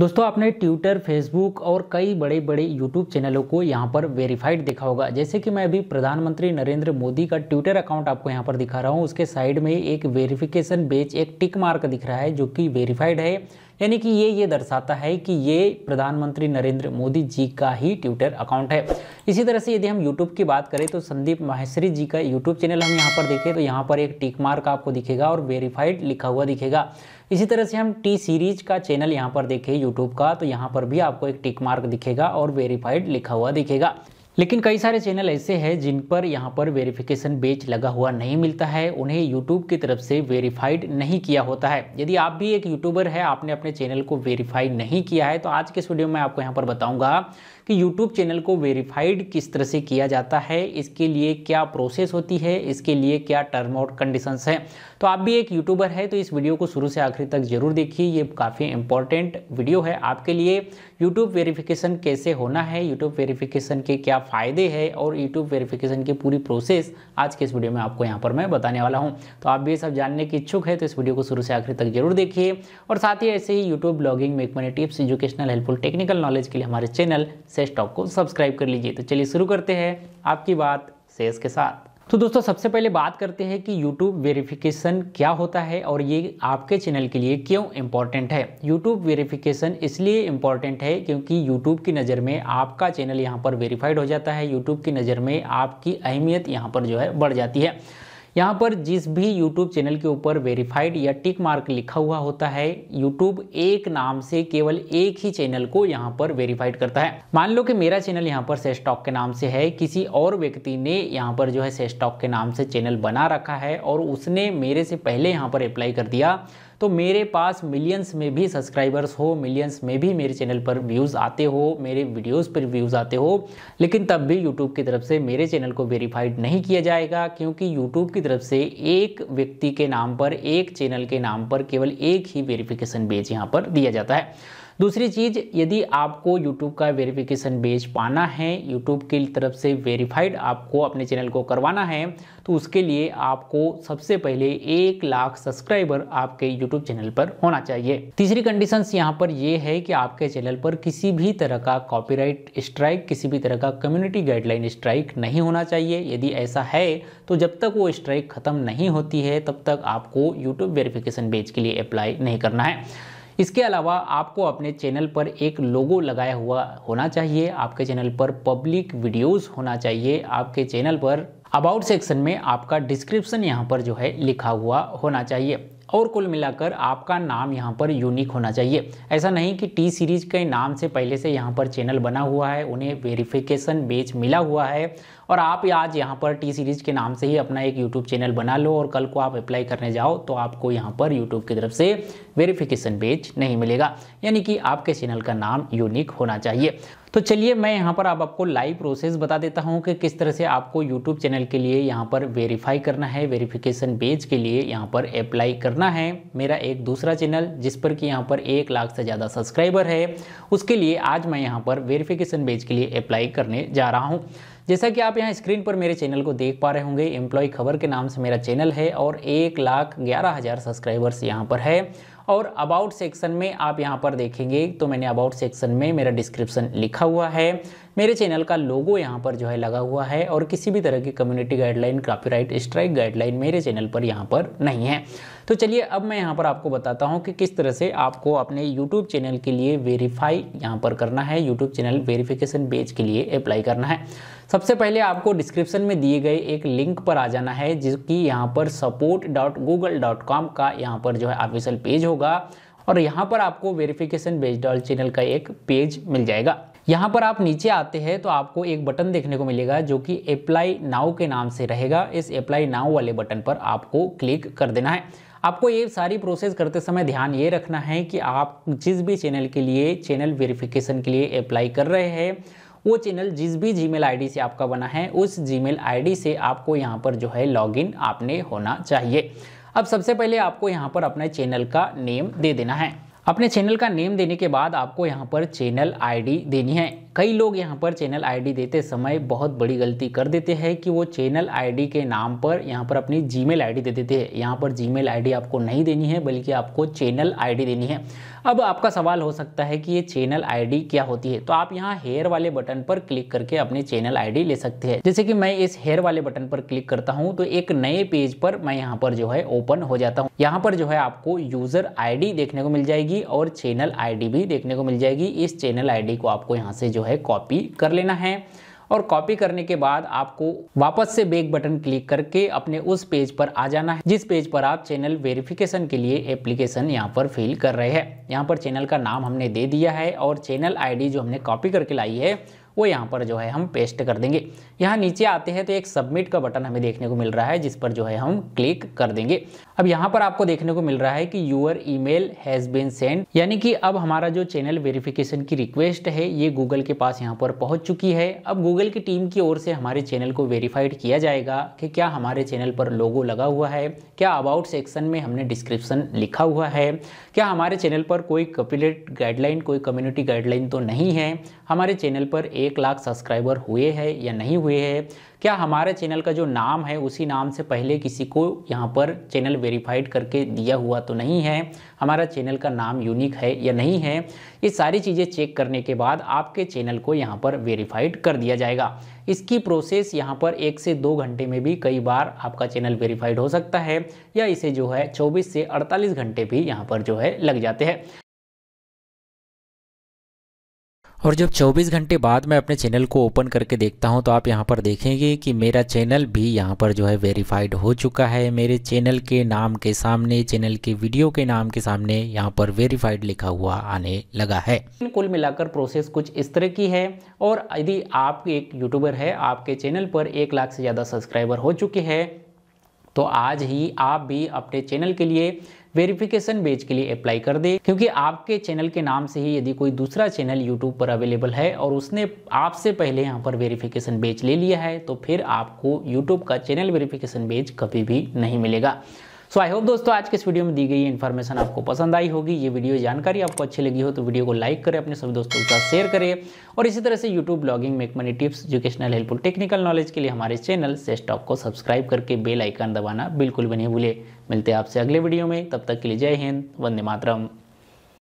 दोस्तों आपने Twitter Facebook और कई बड़े बड़े यूट्यूब चैनलों को यहाँ पर वेरीफाइड देखा होगा जैसे कि मैं अभी प्रधानमंत्री नरेंद्र मोदी का ट्विटर अकाउंट आपको यहाँ पर दिखा रहा हूँ उसके साइड में एक वेरिफिकेशन बेच एक टिक मार्क दिख रहा है जो कि वेरीफाइड है यानी कि ये ये दर्शाता है कि ये प्रधानमंत्री नरेंद्र मोदी जी का ही ट्विटर अकाउंट है इसी तरह से यदि हम यूट्यूब की बात करें तो संदीप माहेश्वरी जी का यूट्यूब चैनल हम यहाँ पर देखें तो यहाँ पर एक टिक मार्क आपको दिखेगा और वेरीफाइड लिखा हुआ दिखेगा इसी तरह से हम टी सीरीज का चैनल यहाँ पर देखें यूट्यूब का तो यहाँ पर भी आपको एक टिक मार्क दिखेगा और वेरीफाइड लिखा हुआ दिखेगा लेकिन कई सारे चैनल ऐसे हैं जिन पर यहाँ पर वेरिफिकेशन बेच लगा हुआ नहीं मिलता है उन्हें यूट्यूब की तरफ से वेरीफाइड नहीं किया होता है यदि आप भी एक यूट्यूबर है आपने अपने चैनल को वेरीफाई नहीं किया है तो आज के इस वीडियो में आपको यहाँ पर बताऊँगा कि यूट्यूब चैनल को वेरीफाइड किस तरह से किया जाता है इसके लिए क्या प्रोसेस होती है इसके लिए क्या टर्म और कंडीशंस हैं तो आप भी एक यूट्यूबर है तो इस वीडियो को शुरू से आखिर तक जरूर देखिए ये काफ़ी इंपॉर्टेंट वीडियो है आपके लिए यूट्यूब वेरीफिकेशन कैसे होना है यूट्यूब वेरीफिकेशन के क्या फ़ायदे है और यूट्यूब वेरिफिकेशन की पूरी प्रोसेस आज के इस वीडियो में आपको यहाँ पर मैं बताने वाला हूँ तो आप भी सब जानने की इच्छुक है तो इस वीडियो को शुरू से आखिर तक जरूर देखिए और साथ ही ऐसे ही YouTube blogging make money tips educational helpful technical knowledge के लिए हमारे चैनल से स्टॉक को सब्सक्राइब कर लीजिए तो चलिए शुरू करते हैं आपकी बात सेस के साथ तो दोस्तों सबसे पहले बात करते हैं कि YouTube वेरिफिकेशन क्या होता है और ये आपके चैनल के लिए क्यों इम्पॉर्टेंट है YouTube वेरिफिकेशन इसलिए इम्पॉर्टेंट है क्योंकि YouTube की नज़र में आपका चैनल यहाँ पर वेरीफाइड हो जाता है YouTube की नज़र में आपकी अहमियत यहाँ पर जो है बढ़ जाती है यहाँ पर जिस भी YouTube चैनल के ऊपर वेरीफाइड या टिक मार्क लिखा हुआ होता है YouTube एक नाम से केवल एक ही चैनल को यहाँ पर वेरीफाइड करता है मान लो कि मेरा चैनल यहाँ पर सेस्टॉक के नाम से है किसी और व्यक्ति ने यहाँ पर जो है सेस्टॉक के नाम से चैनल बना रखा है और उसने मेरे से पहले यहाँ पर अप्लाई कर दिया तो मेरे पास मिलियंस में भी सब्सक्राइबर्स हो मिलियंस में भी मेरे चैनल पर व्यूज़ आते हो मेरे वीडियोज़ पर व्यूज़ आते हो लेकिन तब भी यूट्यूब की तरफ से मेरे चैनल को वेरीफाइड नहीं किया जाएगा क्योंकि यूट्यूब की तरफ से एक व्यक्ति के नाम पर एक चैनल के नाम पर केवल एक ही वेरीफिकेशन बेच यहाँ पर दिया जाता है दूसरी चीज़ यदि आपको यूट्यूब का वेरिफिकेशन बेच पाना है यूट्यूब की तरफ से वेरीफाइड आपको अपने चैनल को करवाना है तो उसके लिए आपको सबसे पहले एक लाख सब्सक्राइबर आपके यूट्यूब चैनल पर होना चाहिए तीसरी कंडीशन यहाँ पर यह है कि आपके चैनल पर किसी भी तरह का कॉपीराइट स्ट्राइक किसी भी तरह का कम्युनिटी गाइडलाइन स्ट्राइक नहीं होना चाहिए यदि ऐसा है तो जब तक वो स्ट्राइक खत्म नहीं होती है तब तक आपको यूट्यूब वेरिफिकेशन बेच के लिए अप्लाई नहीं करना है इसके अलावा आपको अपने चैनल पर एक लोगो लगाया हुआ होना चाहिए आपके चैनल पर पब्लिक वीडियोस होना चाहिए आपके चैनल पर अबाउट सेक्शन में आपका डिस्क्रिप्शन यहाँ पर जो है लिखा हुआ होना चाहिए और कुल मिलाकर आपका नाम यहाँ पर यूनिक होना चाहिए ऐसा नहीं कि टी सीरीज के नाम से पहले से यहाँ पर चैनल बना हुआ है उन्हें वेरिफिकेशन बेच मिला हुआ है और आप आज यहाँ पर टी सीरीज के नाम से ही अपना एक यूट्यूब चैनल बना लो और कल को आप अप्लाई करने जाओ तो आपको यहाँ पर यूट्यूब की तरफ से वेरिफिकेशन बेच नहीं मिलेगा यानी कि आपके चैनल का नाम यूनिक होना चाहिए तो चलिए मैं यहाँ पर अब आप आपको लाइव प्रोसेस बता देता हूँ कि किस तरह से आपको यूट्यूब चैनल के लिए यहाँ पर वेरीफाई करना है वेरिफिकेशन पेज के लिए यहाँ पर अप्लाई करना है मेरा एक दूसरा चैनल जिस पर कि यहाँ पर एक लाख से ज़्यादा सब्सक्राइबर है उसके लिए आज मैं यहाँ पर वेरिफिकेशन पेज के लिए अप्लाई करने जा रहा हूँ जैसा कि आप यहाँ स्क्रीन पर मेरे चैनल को देख पा रहे होंगे एम्प्लॉय खबर के नाम से मेरा चैनल है और एक लाख ग्यारह हज़ार सब्सक्राइबर्स यहाँ पर है और अबाउट सेक्शन में आप यहाँ पर देखेंगे तो मैंने अबाउट सेक्शन में मेरा डिस्क्रिप्शन लिखा हुआ है मेरे चैनल का लोगो यहाँ पर जो है लगा हुआ है और किसी भी तरह की community guideline copyright strike guideline मेरे चैनल पर यहाँ पर नहीं है तो चलिए अब मैं यहाँ पर आपको बताता हूँ कि किस तरह से आपको अपने यूट्यूब चैनल के लिए वेरीफाई यहाँ पर करना है यूट्यूब चैनल वेरीफिकेशन पेज के लिए अप्लाई करना है सबसे पहले आपको डिस्क्रिप्शन में दिए गए एक लिंक पर आ जाना है जिसकी यहाँ पर support dot Google dot com का यहाँ पर जो है ऑफिशियल पेज होगा और यहाँ पर आपको वेरिफिकेशन बेस्ड ऑल चैनल का एक पेज मिल जाएगा यहाँ पर आप नीचे आते हैं तो आपको एक बटन देखने को मिलेगा जो कि अप्लाई नाउ के नाम से रहेगा इस अप्लाई नाउ वाले बटन पर आपको क्लिक कर देना है आपको ये सारी प्रोसेस करते समय ध्यान ये रखना है कि आप जिस भी चैनल के लिए चैनल वेरिफिकेशन के लिए अप्लाई कर रहे हैं वो चैनल जिस भी जी मेल से आपका बना है उस जी मेल से आपको यहाँ पर जो है लॉगिन आपने होना चाहिए अब सबसे पहले आपको यहाँ पर अपने चैनल का नेम दे देना है अपने चैनल का नेम देने के बाद आपको यहाँ पर चैनल आईडी देनी है कई लोग यहाँ पर चैनल आईडी देते समय बहुत बड़ी गलती कर देते हैं कि वो चैनल आईडी के नाम पर यहाँ पर अपनी जीमेल आईडी दे देते हैं यहाँ पर जीमेल आईडी आपको नहीं देनी है बल्कि आपको चैनल आईडी देनी है अब आपका सवाल हो सकता है कि ये चैनल आईडी क्या होती है तो आप यहाँ हेयर वाले बटन पर क्लिक करके अपनी चैनल आईडी ले सकते हैं जैसे कि मैं इस हेयर वाले बटन पर क्लिक करता हूँ तो एक नए पेज पर मैं यहाँ पर जो है ओपन हो जाता हूँ यहाँ पर जो है आपको यूजर आईडी देखने को मिल जाएगी और चैनल आईडी भी देखने को मिल जाएगी इस चैनल आईडी को आपको यहाँ से जो है है कॉपी कर लेना है और कॉपी करने के बाद आपको वापस से बैक बटन क्लिक करके अपने उस पेज पर आ जाना है जिस पेज पर आप चैनल वेरिफिकेशन के लिए एप्लीकेशन यहाँ पर फिल कर रहे हैं यहाँ पर चैनल का नाम हमने दे दिया है और चैनल आईडी जो हमने कॉपी करके लाई है वो यहाँ पर जो है हम पेस्ट कर देंगे यहाँ नीचे आते हैं तो एक सबमिट का बटन हमें देखने को मिल रहा है जिस पर जो है हम क्लिक कर देंगे अब यहाँ पर आपको देखने को मिल रहा है कि your email has been send यानी कि अब हमारा जो चैनल वेरिफिकेशन की रिक्वेस्ट है ये गूगल के पास यहाँ पर पहुँच चुकी है अब गूगल की टीम की ओर से हमारे चैनल को वेरीफाइड किया जाएगा कि क्या हमारे चैनल पर लोगो लगा हुआ है क्या अबाउट सेक्शन में हमने डिस्क्रिप्शन लिखा हुआ है क्या हमारे चैनल पर कोई कपिलेट गाइडलाइन कोई कम्युनिटी गाइडलाइन तो नहीं है हमारे चैनल पर ए एक लाख सब्सक्राइबर हुए हैं या नहीं हुए हैं क्या हमारे चैनल का जो नाम है उसी नाम से पहले किसी को यहाँ पर चैनल वेरीफाइड करके दिया हुआ तो नहीं है हमारा चैनल का नाम यूनिक है या नहीं है ये सारी चीज़ें चेक करने के बाद आपके चैनल को यहाँ पर वेरीफाइड कर दिया जाएगा इसकी प्रोसेस यहाँ पर एक से दो घंटे में भी कई बार आपका चैनल वेरीफाइड हो सकता है या इसे जो है चौबीस से अड़तालीस घंटे भी यहाँ पर जो है लग जाते हैं और जब 24 घंटे बाद मैं अपने चैनल को ओपन करके देखता हूं तो आप यहां पर देखेंगे कि मेरा चैनल भी यहां पर जो है वेरीफाइड हो चुका है मेरे चैनल के नाम के सामने चैनल के वीडियो के नाम के सामने यहां पर वेरीफाइड लिखा हुआ आने लगा है कुल मिलाकर प्रोसेस कुछ इस तरह की है और यदि आप एक यूट्यूबर है आपके चैनल पर एक लाख से ज़्यादा सब्सक्राइबर हो चुके हैं तो आज ही आप भी अपने चैनल के लिए वेरिफिकेशन बेच के लिए अप्लाई कर दे क्योंकि आपके चैनल के नाम से ही यदि कोई दूसरा चैनल यूट्यूब पर अवेलेबल है और उसने आपसे पहले यहाँ पर वेरिफिकेशन बेच ले लिया है तो फिर आपको यूट्यूब का चैनल वेरिफिकेशन बेच कभी भी नहीं मिलेगा सो आई होप दोस्तों आज के इस वीडियो में दी गई इन्फॉर्मेशन आपको पसंद आई होगी ये वीडियो जानकारी आपको अच्छी लगी हो तो वीडियो को लाइक करें अपने सभी दोस्तों के साथ शेयर करें और इसी तरह से YouTube blogging make money tips educational helpful technical knowledge के लिए हमारे चैनल से स्टॉक को सब्सक्राइब करके बेल आइकन दबाना बिल्कुल भी नहीं भूले मिलते हैं आपसे अगले वीडियो में तब तक के लिए जय हिंद वंदे मातरम